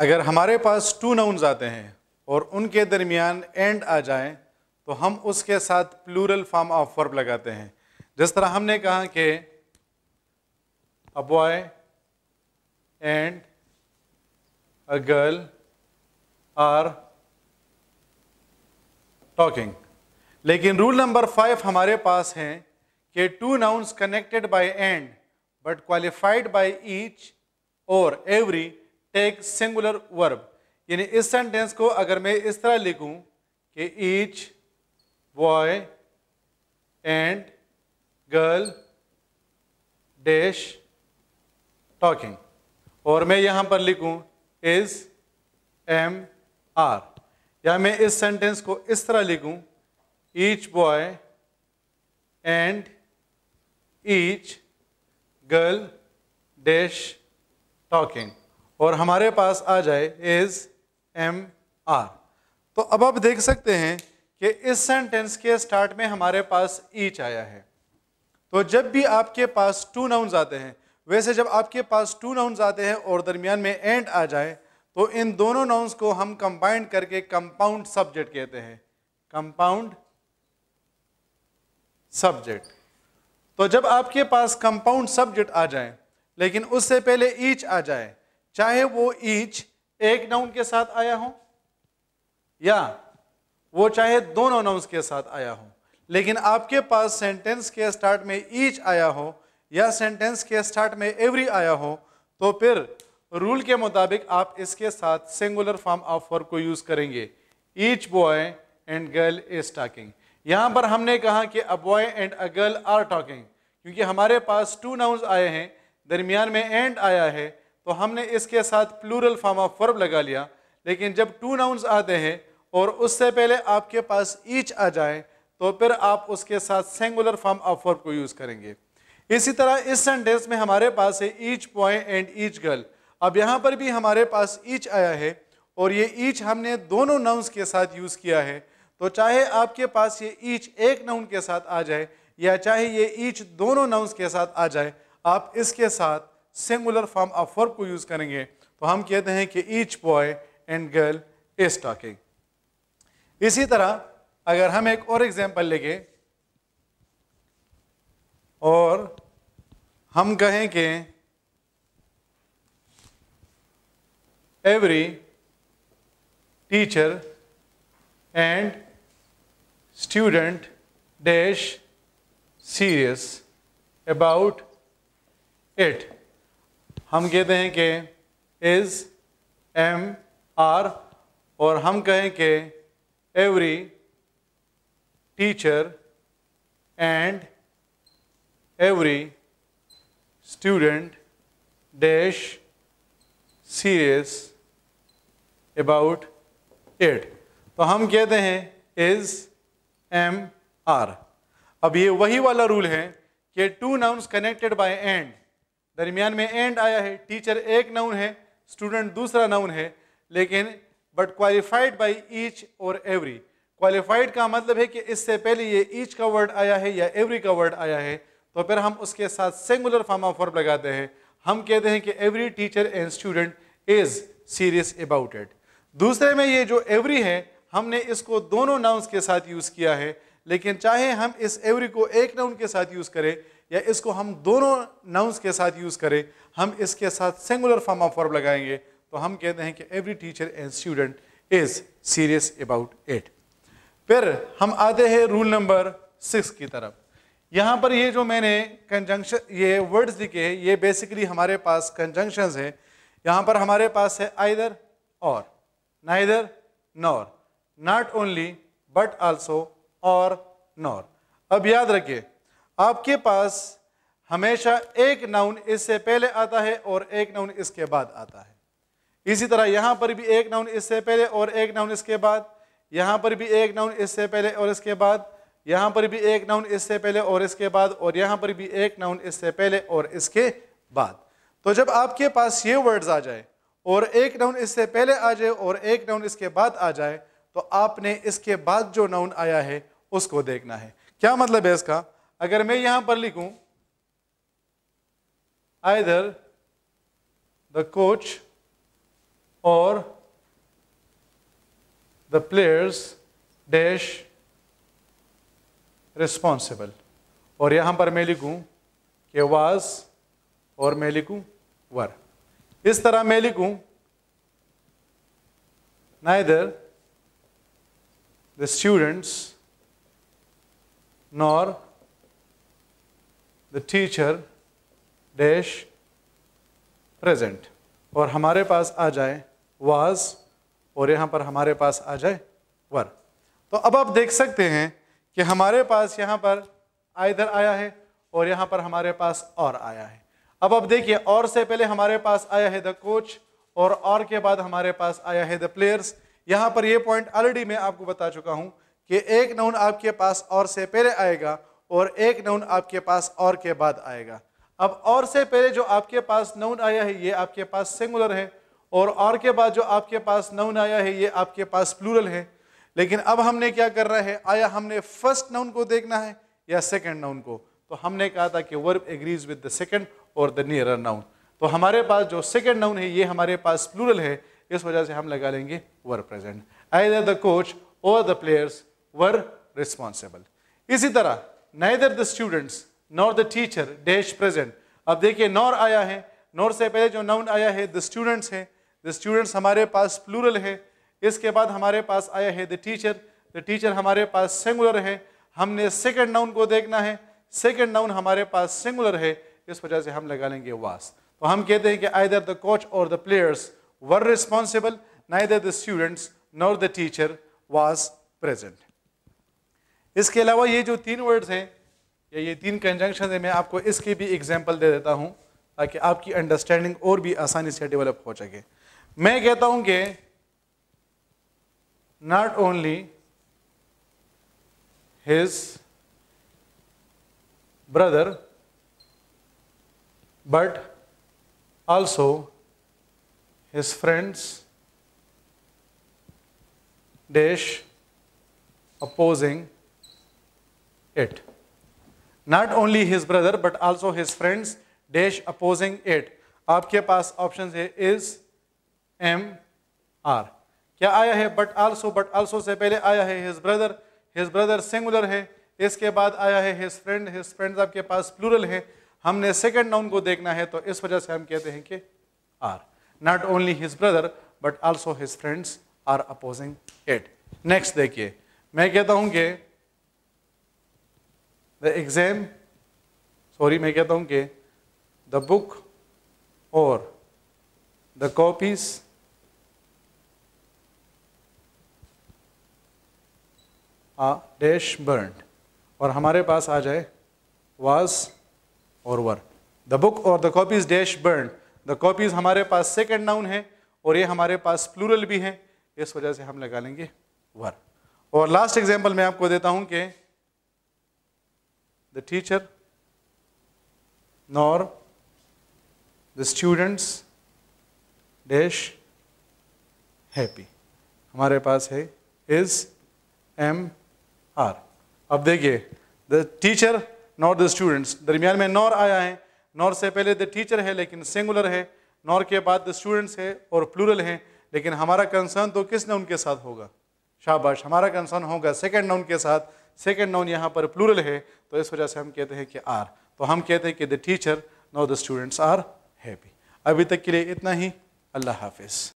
अगर हमारे पास two nouns आते हैं और उनके दरमियान एंड आ जाए तो हम उसके साथ प्लूरल फॉर्म ऑफ वर्ब लगाते हैं जिस तरह हमने कहा कि a boy and a girl are talking लेकिन रूल नंबर फाइव हमारे पास हैं कि two nouns connected by and but qualified by each और एवरी टेक सिंगुलर वर्ब यानी इस सेंटेंस को अगर मैं इस तरह लिखूं कि each boy and girl dash talking और मैं यहां पर लिखूं इज एम आर या मैं इस सेंटेंस को इस तरह लिखूं each boy and each girl dash talking और हमारे पास आ जाए इज एम आर तो अब आप देख सकते हैं कि इस सेंटेंस के स्टार्ट में हमारे पास ईच आया है तो जब भी आपके पास टू नाउन्स आते हैं वैसे जब आपके पास टू नाउन्स आते हैं और दरमियान में एंड आ जाए तो इन दोनों नाउन्स को हम कंबाइंड करके कंपाउंड सब्जेक्ट कहते हैं कंपाउंड सब्जेक्ट तो जब आपके पास कंपाउंड सब्जेक्ट आ जाए लेकिन उससे पहले ईच आ जाए चाहे वो ईच एक नाउन के साथ आया हो या वो चाहे दोनों नाउन के साथ आया हो लेकिन आपके पास सेंटेंस के स्टार्ट में ईच आया हो या सेंटेंस के स्टार्ट में एवरी आया हो तो फिर रूल के मुताबिक आप इसके साथ सिंगुलर फॉर्म ऑफ वर्ब को यूज करेंगे each boy and girl is talking यहां पर हमने कहा कि a boy and a girl are talking क्योंकि हमारे पास टू नाउन्स आए हैं दरमियान में एंड आया है तो हमने इसके साथ प्लूरल फॉर्म ऑफ वर्ब लगा लिया लेकिन जब टू नाउन्स आते हैं और उससे पहले आपके पास ईच आ जाए तो फिर आप उसके साथ सेंगुलर फॉर्म ऑफ वर्ब को यूज़ करेंगे इसी तरह इस सेंटेंस में हमारे पास है each boy and each girl अब यहाँ पर भी हमारे पास ईच आया है और ये ईच हमने दोनों नाउंस के साथ यूज़ किया है तो चाहे आपके पास ये ईच एक नाउन के साथ आ जाए या चाहे ये ईच दोनों नाउंस के साथ आ जाए आप इसके साथ सिंगुलर फॉर्म ऑफ वर्ब को यूज करेंगे तो हम कहते हैं कि each boy and girl is talking इसी तरह अगर हम एक और एग्जाम्पल लेंगे और हम कहें कि every teacher and student dash serious about it हम कहते हैं कि इज एम आर और हम कहें कि every teacher and every student dash serious about it तो हम कहते हैं इज एम आर अब ये वही वाला रूल है कि two nouns connected by and दरमियान में एंड आया है टीचर एक नाउन है स्टूडेंट दूसरा नाउन है लेकिन बट क्वालिफाइड बाई ईच और एवरी क्वालिफाइड का मतलब है कि इससे पहले ये ईच का वर्ड आया है या एवरी का वर्ड आया है तो फिर हम उसके साथ सिंगुलर फॉर्म ऑफ वर्ब लगाते हैं हम कहते हैं कि every teacher and student is serious about it दूसरे में ये जो एवरी है हमने इसको दोनों नाउन्स के साथ यूज़ किया है लेकिन चाहे हम इस एवरी को एक नाउन के साथ यूज़ करें या इसको हम दोनों नाउंस के साथ यूज़ करें हम इसके साथ सिंगुलर फॉर्म ऑफ वर्ब लगाएंगे तो हम कहते हैं कि every teacher and student is serious about it फिर हम आते हैं रूल नंबर सिक्स की तरफ यहाँ पर ये जो मैंने कंजंक्शन ये वर्ड्स लिखे हैं ये बेसिकली हमारे पास कंजंक्शन हैं यहाँ पर हमारे पास है आइदर और neither nor not only but also और नॉर अब याद रखिए आपके पास हमेशा एक नाउन इससे पहले आता है और एक नाउन इसके बाद आता है इसी तरह यहाँ पर भी एक नाउन इससे पहले और एक नाउन इसके बाद यहाँ पर भी एक नाउन इससे पहले और इसके बाद यहाँ पर भी एक नाउन इससे पहले और इसके बाद और यहाँ पर भी एक नाउन इससे पहले और इसके बाद तो जब आपके पास ये वर्ड्स आ जाए और एक नाउन इससे पहले आ जाए और एक नाउन इसके बाद आ जाए तो आपने इसके बाद जो नाउन आया है उसको देखना है क्या मतलब है इसका अगर मैं यहां पर लिखूं either the coach or the players dash responsible और यहां पर मैं लिखूं के वाज और मैं लिखूं वर इस तरह मैं लिखूं neither the students nor the teacher dash present और हमारे पास आ जाए was और यहाँ पर हमारे पास आ जाए वर तो अब आप देख सकते हैं कि हमारे पास यहाँ पर आइधर आया है और यहाँ पर हमारे पास और आया है अब आप देखिए और से पहले हमारे पास आया है द कोच और और के बाद हमारे पास आया है द प्लेयर्स यहाँ पर ये पॉइंट ऑलरेडी मैं आपको बता चुका हूँ कि एक नाउन आपके पास और से पहले आएगा और एक नाउन आपके पास और के बाद आएगा अब और से पहले जो आपके पास नाउन आया है ये आपके पास सिंगुलर है और और के बाद जो आपके पास नाउन आया है ये आपके पास प्लूरल है लेकिन अब हमने क्या कर रहा है आया हमने फर्स्ट नाउन को देखना है या सेकंड नाउन को तो हमने कहा था कि verb agrees with the second or the nearer noun तो हमारे पास जो सेकंड नाउन है ये हमारे पास प्लूरल है इस वजह से हम लगा लेंगे were present I the coach or the players were responsible इसी तरह neither the students nor the teacher dash present अब देखिए nor आया है nor से पहले जो noun आया है the students है the students हमारे पास plural है इसके बाद हमारे पास आया है the teacher the teacher हमारे पास singular है हमने second noun को देखना है second noun हमारे पास singular है इस वजह से हम लगा लेंगे was तो हम कहते हैं कि either the coach or the players were responsible neither the students nor the teacher was present इसके अलावा ये जो तीन वर्ड्स हैं या ये तीन कंजंक्शन हैं मैं आपको इसकी भी एग्जाम्पल दे देता हूँ ताकि आपकी अंडरस्टैंडिंग और भी आसानी से डेवलप हो सके मैं कहता हूँ कि not only his brother but also his friends dash opposing it. Not only his brother but also his friends dash opposing it. आपके पास ऑप्शन है इज एम आर क्या आया है but also but also say पहले आया है his brother his brother singular है इसके बाद आया है हिज फ्रेंड हिज फ्रेंड्स आपके पास प्लूरल है हमने सेकेंड नाउन को देखना है तो इस वजह से हम कहते हैं कि are not only his brother but also his friends are opposing it next देखिए मैं कहता हूं कि द एग्ज़ाम सॉरी मैं कहता हूँ कि the book or the copies dash burn और हमारे पास आ जाए वाज और were the book or the copies dash burn the copies हमारे पास सेकेंड नाउन है और ये हमारे पास प्लूरल भी है इस वजह से हम लगा लेंगे वर और लास्ट एग्जाम्पल मैं आपको देता हूँ कि the teacher nor the students dash happy हमारे पास है is एम आर अब देखिए the teacher nor the students दरमियान में नॉर आया है नॉर से पहले द टीचर है लेकिन सिंगुलर है नॉर के बाद द स्टूडेंट्स है और प्लूरल हैं लेकिन हमारा कंसर्न तो किस नाउन के साथ होगा शाबाश हमारा कंसर्न होगा सेकेंड नाउन के साथ सेकेंड नाउन यहाँ पर प्लूरल है तो इस वजह से हम कहते हैं कि आर तो हम कहते हैं कि the teacher no the students are happy अभी तक के लिए इतना ही अल्लाह हाफिज़